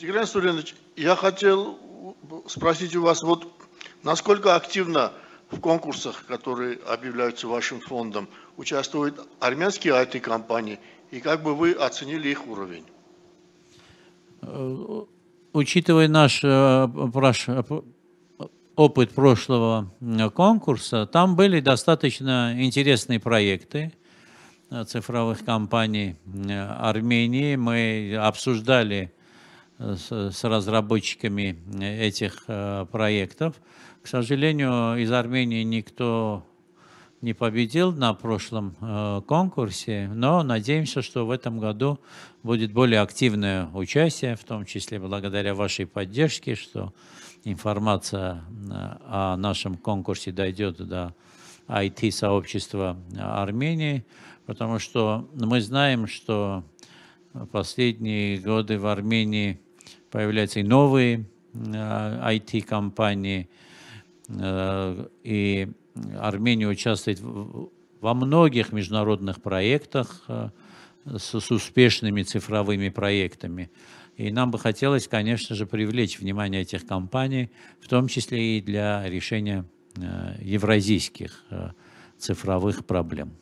Тигран Суренович, я хотел спросить у вас, вот насколько активно в конкурсах, которые объявляются вашим фондом, участвуют армянские IT-компании, и как бы вы оценили их уровень? Э, учитывая наш э, опыт прошлого э, конкурса, там были достаточно интересные проекты цифровых компаний Армении. Мы обсуждали с, с разработчиками этих э, проектов. К сожалению, из Армении никто не победил на прошлом э, конкурсе, но надеемся, что в этом году будет более активное участие, в том числе благодаря вашей поддержке, что информация э, о нашем конкурсе дойдет до IT-сообщества Армении, потому что мы знаем, что последние годы в Армении – появляются и новые IT-компании, э, э, и Армения участвует во многих международных проектах э, с, с успешными цифровыми проектами. И нам бы хотелось, конечно же, привлечь внимание этих компаний, в том числе и для решения евразийских цифровых проблем.